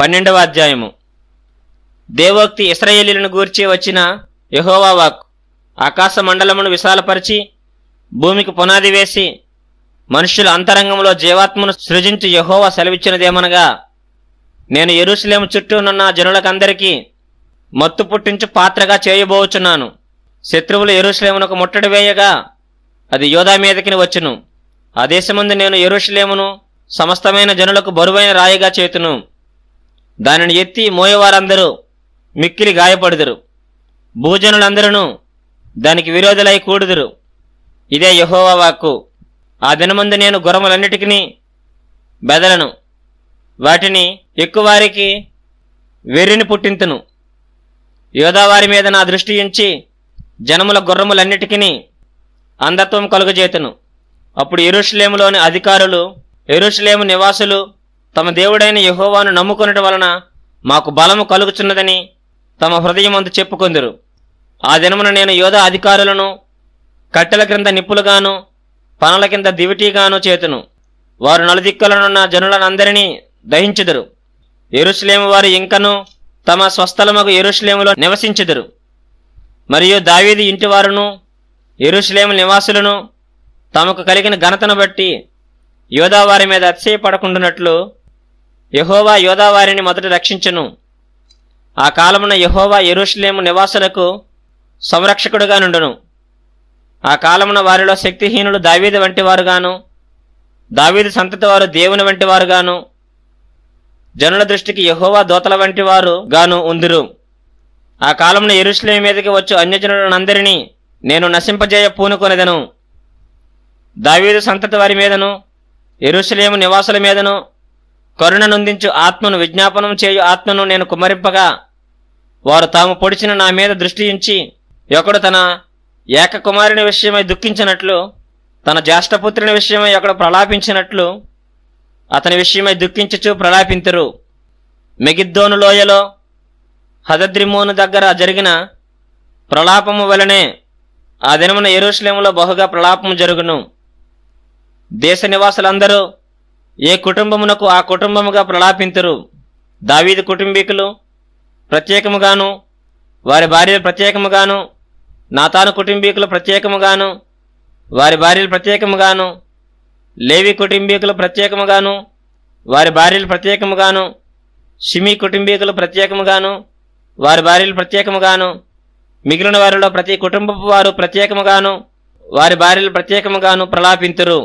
పన్నెండవ అధ్యాయము దేవోక్తి ఇస్రాయేలీలను గూర్చి వచ్చిన యహోవా వాక్ ఆకాశ మండలమును విశాలపరిచి భూమికి పునాది వేసి మనుష్యుల అంతరంగంలో జీవాత్మను సృజించి యహోవా సెలవిచ్చినదేమనగా నేను ఎరుసలేము ఉన్న జనులకందరికీ మత్తు పుట్టించు పాత్రగా చేయబోచున్నాను శత్రువులు ఒక ముట్టడి వేయగా అది యోధా మీదకిని వచ్చును ఆ దేశముందు నేను ఎరుసలేమును సమస్తమైన జనులకు బరువైన రాయిగా చేతును దానిని ఎత్తి మోయవారందరూ మిక్కిలి గాయపడుదురు భూజనులందరూ దానికి విరోధులై కూడుదురు ఇదే యహోవా వాక్కు ఆ దినమందు నేను గురములన్నిటికీ బెదలను వాటిని ఎక్కువారికి వెర్రిని పుట్టింతును యోధావారి మీద నా దృష్టి ఉంచి జనముల గుర్రములన్నిటికీ అంధత్వం కలుగజేతును అప్పుడు ఎరుషులేములోని అధికారులు ఎరుషులేము నివాసులు తమ దేవుడైన యహోవాను నమ్ముకొనుట వలన మాకు బలము కలుగుచున్నదని తమ హృదయమందు చెప్పుకుందరు ఆ దినమున నేను యోధ అధికారులను కట్టెల క్రింద నిప్పులుగాను పనల కింద దివిటీగాను చేతును వారు నలుదిక్కలనున్న జనులనందరినీ దహించుదురు ఎరుశ్లేము వారు ఇంకను తమ స్వస్థలముకు ఎరుశ్లేములో నివసించుదురు మరియు దావీది ఇంటివారును ఎరుశ్లేము నివాసులను తమకు కలిగిన ఘనతను బట్టి యోధావారి మీద అతిశయపడకుండానట్లు యహోవా యోధావారిని మొదట రక్షించను ఆ కాలమున యహోవా ఎరుషులేము నివాసులకు సంరక్షకుడుగా నుండును ఆ కాలమున వారిలో శక్తిహీనులు దావీద వంటి వారుగాను దావీదు సంతతి వారు దేవుని వంటి వారుగాను జనుల దృష్టికి యహోవా దోతల వంటి వారు గాను ఉందిరు ఆ కాలమున ఎరుషులేం మీదకి వచ్చు అన్యజనులందరినీ నేను నశింపజేయ పూనుకొనెదను దావీదు సంతతి వారి మీదను ఎరుషులేము నివాసుల మీదను కరుణనుందించు ఆత్మను విజ్ఞాపనం చేయు ఆత్మను నేను కుమరింపగా వారు తాము పొడిచిన నా మీద దృష్టి ఉంచి ఒకడు తన ఏకకుమారుని విషయమై దుఃఖించినట్లు తన జ్యేష్ఠపుత్రుని విషయమై ఒకడు ప్రలాపించినట్లు అతని విషయమై దుఃఖించచు ప్రలాపింతురు మెగిద్దోను లోయలో హదద్రిమోను దగ్గర జరిగిన ప్రలాపము వలనే ఆ దినమున ఎరుశ్లేములో బహుగా ప్రలాపము జరుగును దేశ నివాసులందరూ ఏ కుటుంబమునకు ఆ కుటుంబముగా ప్రలాపించరు దావీదు కుటుంబీకులు ప్రత్యేకముగాను వారి భార్యలు ప్రత్యేకముగాను నాతాను కుటుంబీకులు ప్రత్యేకముగాను వారి భార్యలు ప్రత్యేకముగాను లేవి కుటుంబీకులు ప్రత్యేకముగాను వారి భార్యలు ప్రత్యేకముగాను షిమి కుటుంబీకులు ప్రత్యేకముగాను వారి భార్యలు ప్రత్యేకముగాను మిగిలిన వారిలో ప్రతి కుటుంబపు వారు ప్రత్యేకముగాను వారి భార్యలు ప్రత్యేకముగాను ప్రలాపింతురు